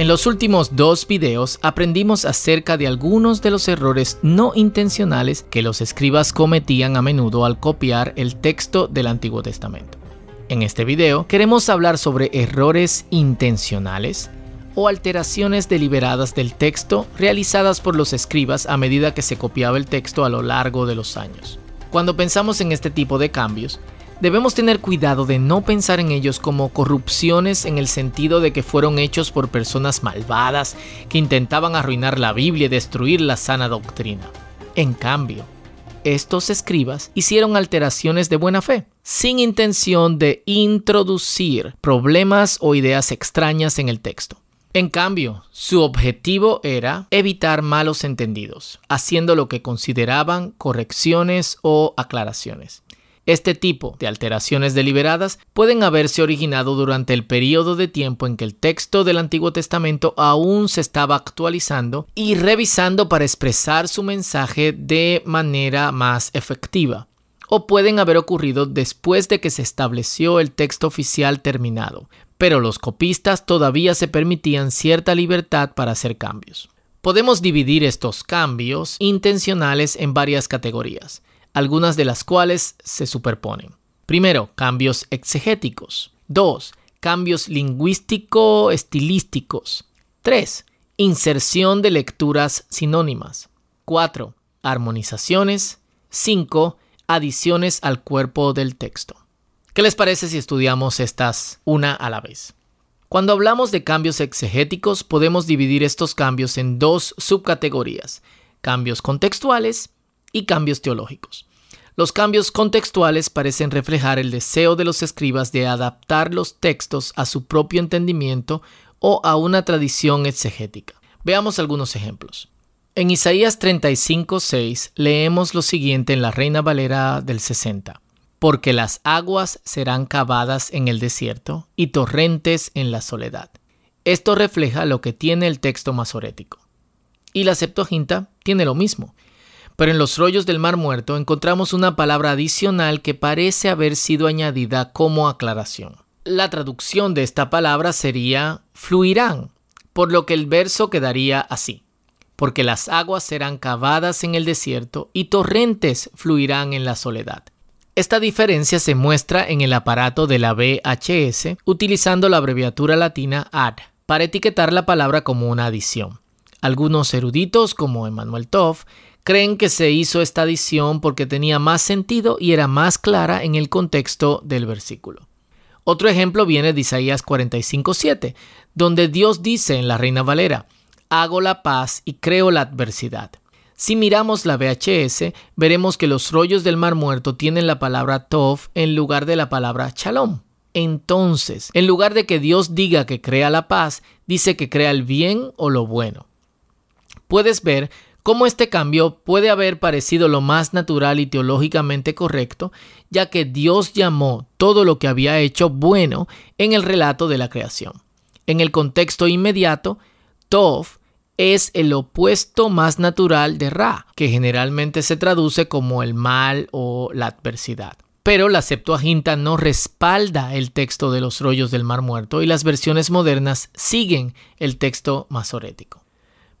En los últimos dos videos aprendimos acerca de algunos de los errores no intencionales que los escribas cometían a menudo al copiar el texto del Antiguo Testamento. En este video queremos hablar sobre errores intencionales o alteraciones deliberadas del texto realizadas por los escribas a medida que se copiaba el texto a lo largo de los años. Cuando pensamos en este tipo de cambios, Debemos tener cuidado de no pensar en ellos como corrupciones en el sentido de que fueron hechos por personas malvadas que intentaban arruinar la Biblia y destruir la sana doctrina. En cambio, estos escribas hicieron alteraciones de buena fe, sin intención de introducir problemas o ideas extrañas en el texto. En cambio, su objetivo era evitar malos entendidos, haciendo lo que consideraban correcciones o aclaraciones. Este tipo de alteraciones deliberadas pueden haberse originado durante el periodo de tiempo en que el texto del Antiguo Testamento aún se estaba actualizando y revisando para expresar su mensaje de manera más efectiva, o pueden haber ocurrido después de que se estableció el texto oficial terminado, pero los copistas todavía se permitían cierta libertad para hacer cambios. Podemos dividir estos cambios intencionales en varias categorías algunas de las cuales se superponen. Primero, cambios exegéticos. Dos, Cambios lingüístico-estilísticos. Tres, Inserción de lecturas sinónimas. Cuatro, Armonizaciones. Cinco, Adiciones al cuerpo del texto. ¿Qué les parece si estudiamos estas una a la vez? Cuando hablamos de cambios exegéticos, podemos dividir estos cambios en dos subcategorías, cambios contextuales y cambios teológicos. Los cambios contextuales parecen reflejar el deseo de los escribas de adaptar los textos a su propio entendimiento o a una tradición exegética. Veamos algunos ejemplos. En Isaías 35:6 leemos lo siguiente en la Reina Valera del 60. Porque las aguas serán cavadas en el desierto y torrentes en la soledad. Esto refleja lo que tiene el texto masorético. Y la Septuaginta tiene lo mismo. Pero en los rollos del Mar Muerto encontramos una palabra adicional que parece haber sido añadida como aclaración. La traducción de esta palabra sería fluirán, por lo que el verso quedaría así. Porque las aguas serán cavadas en el desierto y torrentes fluirán en la soledad. Esta diferencia se muestra en el aparato de la BHS utilizando la abreviatura latina AD para etiquetar la palabra como una adición. Algunos eruditos, como Emmanuel Toff, creen que se hizo esta adición porque tenía más sentido y era más clara en el contexto del versículo. Otro ejemplo viene de Isaías 45:7, donde Dios dice en la Reina Valera, hago la paz y creo la adversidad. Si miramos la VHS, veremos que los rollos del Mar Muerto tienen la palabra Tov en lugar de la palabra Shalom. Entonces, en lugar de que Dios diga que crea la paz, dice que crea el bien o lo bueno. Puedes ver Cómo este cambio puede haber parecido lo más natural y teológicamente correcto, ya que Dios llamó todo lo que había hecho bueno en el relato de la creación. En el contexto inmediato, Tov es el opuesto más natural de Ra, que generalmente se traduce como el mal o la adversidad. Pero la Septuaginta no respalda el texto de los rollos del Mar Muerto y las versiones modernas siguen el texto masorético.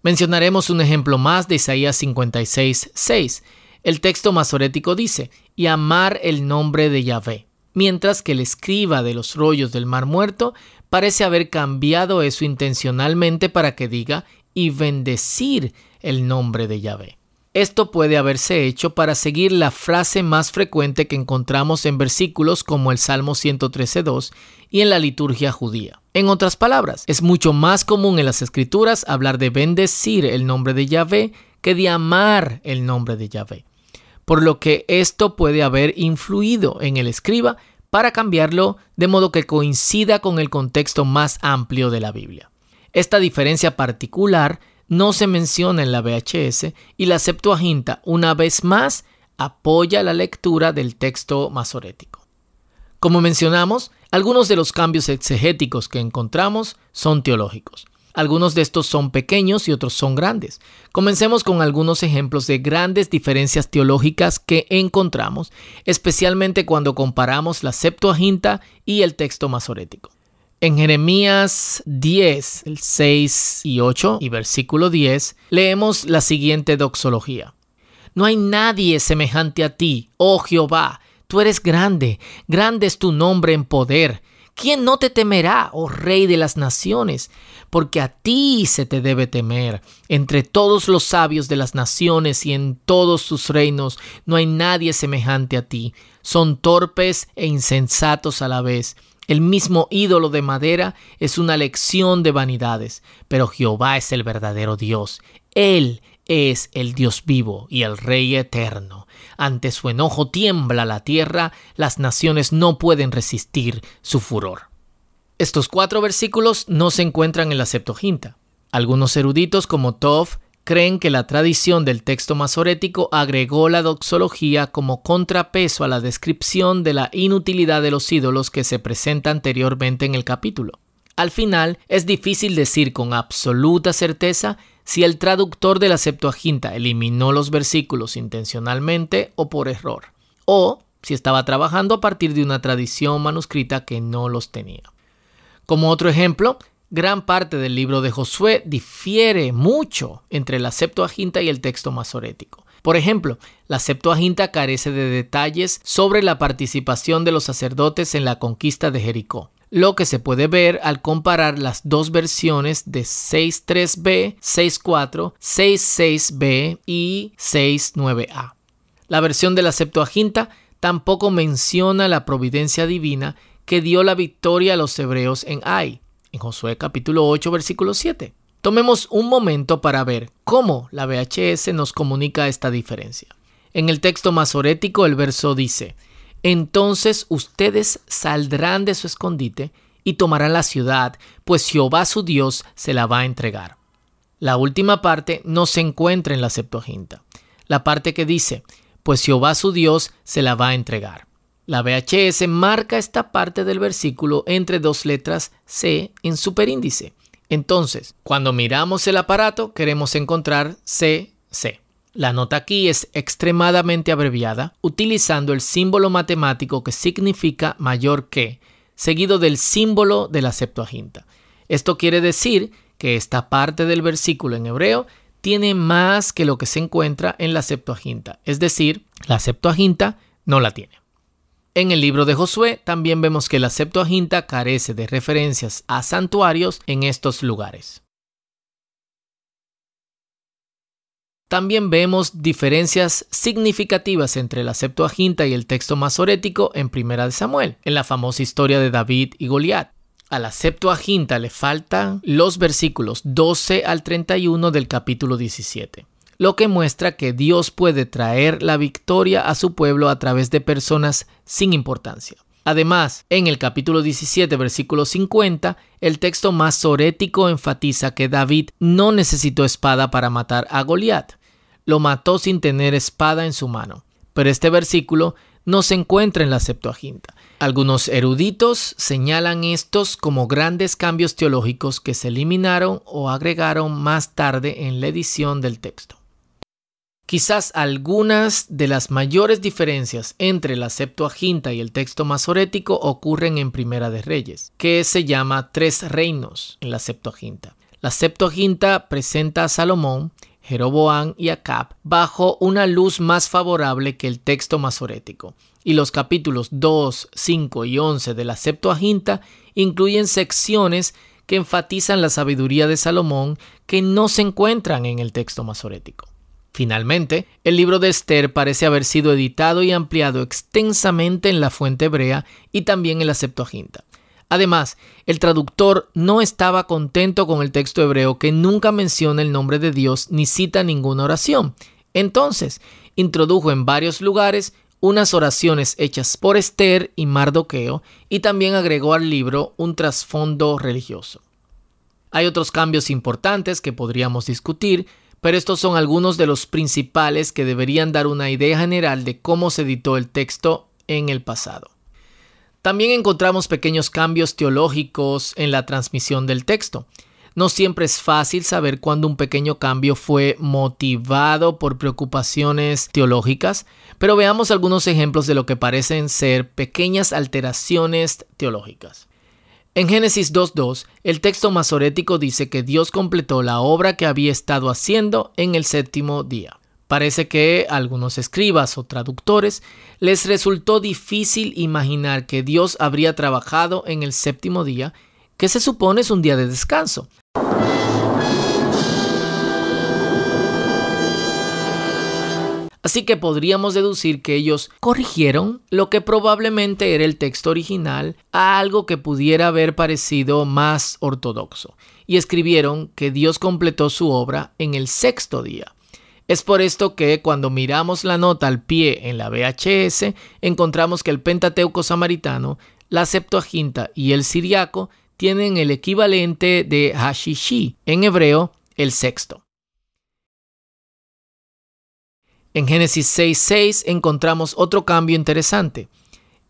Mencionaremos un ejemplo más de Isaías 56, 6. El texto masorético dice, y amar el nombre de Yahvé, mientras que el escriba de los rollos del mar muerto parece haber cambiado eso intencionalmente para que diga, y bendecir el nombre de Yahvé. Esto puede haberse hecho para seguir la frase más frecuente que encontramos en versículos como el Salmo 113.2 y en la liturgia judía. En otras palabras, es mucho más común en las escrituras hablar de bendecir el nombre de Yahvé que de amar el nombre de Yahvé, por lo que esto puede haber influido en el escriba para cambiarlo de modo que coincida con el contexto más amplio de la Biblia. Esta diferencia particular no se menciona en la VHS y la Septuaginta, una vez más, apoya la lectura del texto masorético. Como mencionamos, algunos de los cambios exegéticos que encontramos son teológicos. Algunos de estos son pequeños y otros son grandes. Comencemos con algunos ejemplos de grandes diferencias teológicas que encontramos, especialmente cuando comparamos la Septuaginta y el texto masorético. En Jeremías 10, 6 y 8 y versículo 10, leemos la siguiente doxología. No hay nadie semejante a ti, oh Jehová, tú eres grande, grande es tu nombre en poder. ¿Quién no te temerá, oh Rey de las Naciones? Porque a ti se te debe temer. Entre todos los sabios de las naciones y en todos sus reinos no hay nadie semejante a ti. Son torpes e insensatos a la vez el mismo ídolo de madera es una lección de vanidades, pero Jehová es el verdadero Dios. Él es el Dios vivo y el Rey eterno. Ante su enojo tiembla la tierra, las naciones no pueden resistir su furor. Estos cuatro versículos no se encuentran en la Septuaginta. Algunos eruditos como Tov, creen que la tradición del texto masorético agregó la doxología como contrapeso a la descripción de la inutilidad de los ídolos que se presenta anteriormente en el capítulo. Al final, es difícil decir con absoluta certeza si el traductor de la Septuaginta eliminó los versículos intencionalmente o por error, o si estaba trabajando a partir de una tradición manuscrita que no los tenía. Como otro ejemplo, gran parte del libro de Josué difiere mucho entre la Septuaginta y el texto masorético. Por ejemplo, la Septuaginta carece de detalles sobre la participación de los sacerdotes en la conquista de Jericó, lo que se puede ver al comparar las dos versiones de 6.3b, 6.4, 6.6b y 6.9a. La versión de la Septuaginta tampoco menciona la providencia divina que dio la victoria a los hebreos en Ai, en Josué capítulo 8 versículo 7. Tomemos un momento para ver cómo la VHS nos comunica esta diferencia. En el texto masorético el verso dice, entonces ustedes saldrán de su escondite y tomarán la ciudad, pues Jehová su Dios se la va a entregar. La última parte no se encuentra en la Septuaginta, la parte que dice, pues Jehová su Dios se la va a entregar. La VHS marca esta parte del versículo entre dos letras C en superíndice. Entonces, cuando miramos el aparato, queremos encontrar C, C. La nota aquí es extremadamente abreviada, utilizando el símbolo matemático que significa mayor que, seguido del símbolo de la Septuaginta. Esto quiere decir que esta parte del versículo en hebreo tiene más que lo que se encuentra en la Septuaginta, es decir, la Septuaginta no la tiene. En el libro de Josué también vemos que la Septuaginta carece de referencias a santuarios en estos lugares. También vemos diferencias significativas entre la Septuaginta y el texto masorético en Primera de Samuel, en la famosa historia de David y Goliat. A la Septuaginta le faltan los versículos 12 al 31 del capítulo 17 lo que muestra que Dios puede traer la victoria a su pueblo a través de personas sin importancia. Además, en el capítulo 17, versículo 50, el texto masorético enfatiza que David no necesitó espada para matar a Goliat. Lo mató sin tener espada en su mano. Pero este versículo no se encuentra en la Septuaginta. Algunos eruditos señalan estos como grandes cambios teológicos que se eliminaron o agregaron más tarde en la edición del texto. Quizás algunas de las mayores diferencias entre la Septuaginta y el texto masorético ocurren en Primera de Reyes, que se llama Tres Reinos en la Septuaginta. La Septuaginta presenta a Salomón, Jeroboam y Acab bajo una luz más favorable que el texto masorético, y los capítulos 2, 5 y 11 de la Septuaginta incluyen secciones que enfatizan la sabiduría de Salomón que no se encuentran en el texto masorético. Finalmente, el libro de Esther parece haber sido editado y ampliado extensamente en la fuente hebrea y también en la Septuaginta. Además, el traductor no estaba contento con el texto hebreo que nunca menciona el nombre de Dios ni cita ninguna oración. Entonces, introdujo en varios lugares unas oraciones hechas por Esther y Mardoqueo y también agregó al libro un trasfondo religioso. Hay otros cambios importantes que podríamos discutir, pero estos son algunos de los principales que deberían dar una idea general de cómo se editó el texto en el pasado. También encontramos pequeños cambios teológicos en la transmisión del texto. No siempre es fácil saber cuándo un pequeño cambio fue motivado por preocupaciones teológicas, pero veamos algunos ejemplos de lo que parecen ser pequeñas alteraciones teológicas. En Génesis 2.2, el texto masorético dice que Dios completó la obra que había estado haciendo en el séptimo día. Parece que a algunos escribas o traductores les resultó difícil imaginar que Dios habría trabajado en el séptimo día, que se supone es un día de descanso. Así que podríamos deducir que ellos corrigieron lo que probablemente era el texto original a algo que pudiera haber parecido más ortodoxo, y escribieron que Dios completó su obra en el sexto día. Es por esto que cuando miramos la nota al pie en la VHS, encontramos que el Pentateuco samaritano, la Septuaginta y el Siriaco tienen el equivalente de Hashishi, en hebreo, el sexto. En Génesis 6.6 encontramos otro cambio interesante.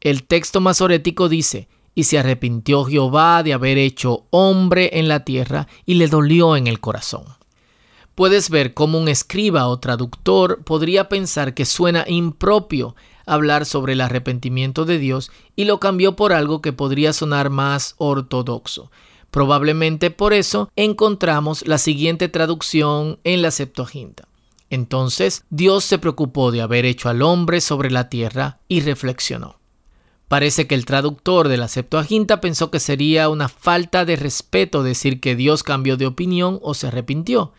El texto masorético dice, y se arrepintió Jehová de haber hecho hombre en la tierra y le dolió en el corazón. Puedes ver cómo un escriba o traductor podría pensar que suena impropio hablar sobre el arrepentimiento de Dios y lo cambió por algo que podría sonar más ortodoxo. Probablemente por eso encontramos la siguiente traducción en la Septuaginta. Entonces Dios se preocupó de haber hecho al hombre sobre la tierra y reflexionó. Parece que el traductor de la Septuaginta pensó que sería una falta de respeto decir que Dios cambió de opinión o se arrepintió.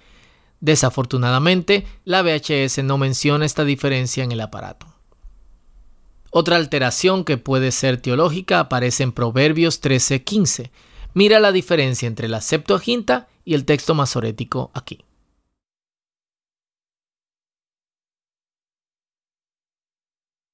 Desafortunadamente, la VHS no menciona esta diferencia en el aparato. Otra alteración que puede ser teológica aparece en Proverbios 13:15. Mira la diferencia entre la Septuaginta y el texto masorético aquí.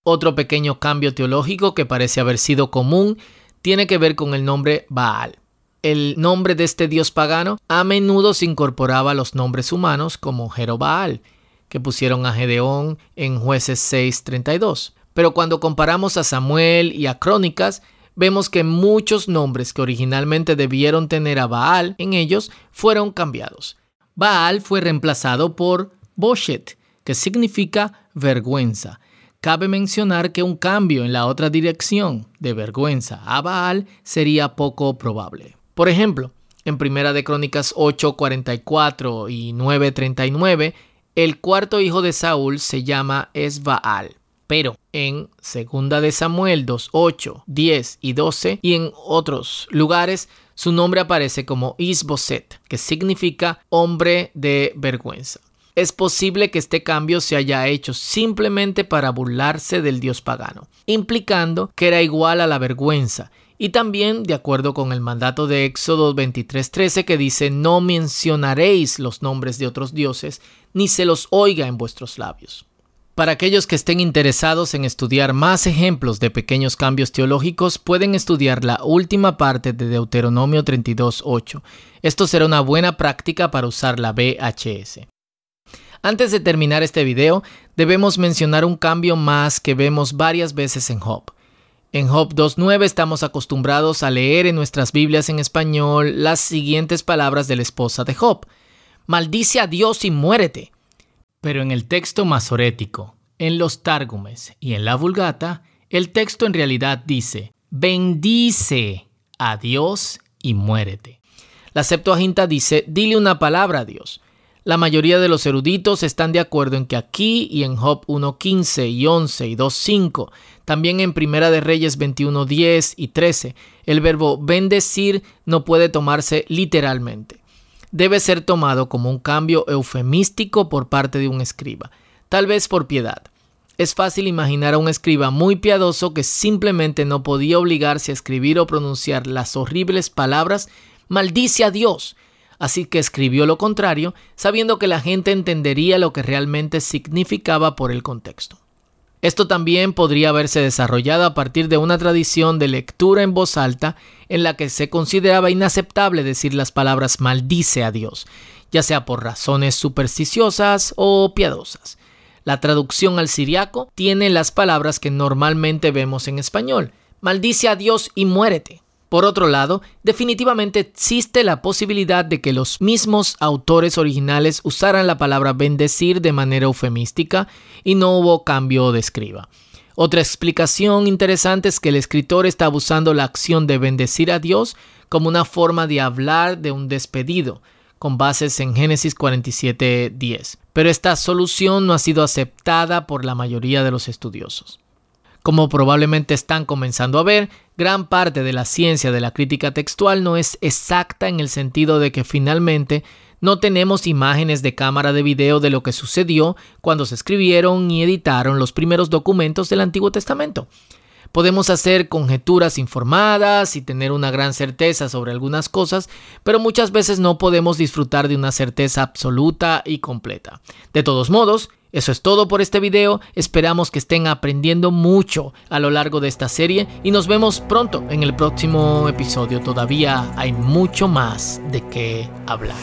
Otro pequeño cambio teológico que parece haber sido común tiene que ver con el nombre Baal. El nombre de este dios pagano a menudo se incorporaba a los nombres humanos como Jerobaal, que pusieron a Gedeón en jueces 6.32. Pero cuando comparamos a Samuel y a Crónicas, vemos que muchos nombres que originalmente debieron tener a Baal en ellos fueron cambiados. Baal fue reemplazado por Boshet, que significa vergüenza, Cabe mencionar que un cambio en la otra dirección, de vergüenza a Baal, sería poco probable. Por ejemplo, en Primera de Crónicas 8:44 y 9:39, el cuarto hijo de Saúl se llama Esbaal. Pero en Segunda de Samuel 2.8, 10 y 12 y en otros lugares su nombre aparece como Isboset, que significa hombre de vergüenza. Es posible que este cambio se haya hecho simplemente para burlarse del dios pagano, implicando que era igual a la vergüenza y también de acuerdo con el mandato de Éxodo 23:13 que dice, no mencionaréis los nombres de otros dioses, ni se los oiga en vuestros labios. Para aquellos que estén interesados en estudiar más ejemplos de pequeños cambios teológicos, pueden estudiar la última parte de Deuteronomio 32.8. Esto será una buena práctica para usar la VHS. Antes de terminar este video, debemos mencionar un cambio más que vemos varias veces en Job. En Job 2.9 estamos acostumbrados a leer en nuestras Biblias en español las siguientes palabras de la esposa de Job. Maldice a Dios y muérete. Pero en el texto masorético, en los tárgumes y en la vulgata, el texto en realidad dice, bendice a Dios y muérete. La Septuaginta dice, dile una palabra a Dios. La mayoría de los eruditos están de acuerdo en que aquí y en Job 1.15 y 11 y 2.5, también en Primera de Reyes 21.10 y 13, el verbo bendecir no puede tomarse literalmente. Debe ser tomado como un cambio eufemístico por parte de un escriba, tal vez por piedad. Es fácil imaginar a un escriba muy piadoso que simplemente no podía obligarse a escribir o pronunciar las horribles palabras maldice a Dios así que escribió lo contrario, sabiendo que la gente entendería lo que realmente significaba por el contexto. Esto también podría haberse desarrollado a partir de una tradición de lectura en voz alta en la que se consideraba inaceptable decir las palabras maldice a Dios, ya sea por razones supersticiosas o piadosas. La traducción al siriaco tiene las palabras que normalmente vemos en español, maldice a Dios y muérete. Por otro lado, definitivamente existe la posibilidad de que los mismos autores originales usaran la palabra bendecir de manera eufemística y no hubo cambio de escriba. Otra explicación interesante es que el escritor está usando la acción de bendecir a Dios como una forma de hablar de un despedido, con bases en Génesis 47:10. Pero esta solución no ha sido aceptada por la mayoría de los estudiosos. Como probablemente están comenzando a ver, Gran parte de la ciencia de la crítica textual no es exacta en el sentido de que finalmente no tenemos imágenes de cámara de video de lo que sucedió cuando se escribieron y editaron los primeros documentos del Antiguo Testamento. Podemos hacer conjeturas informadas y tener una gran certeza sobre algunas cosas, pero muchas veces no podemos disfrutar de una certeza absoluta y completa. De todos modos, eso es todo por este video, esperamos que estén aprendiendo mucho a lo largo de esta serie y nos vemos pronto en el próximo episodio. Todavía hay mucho más de qué hablar.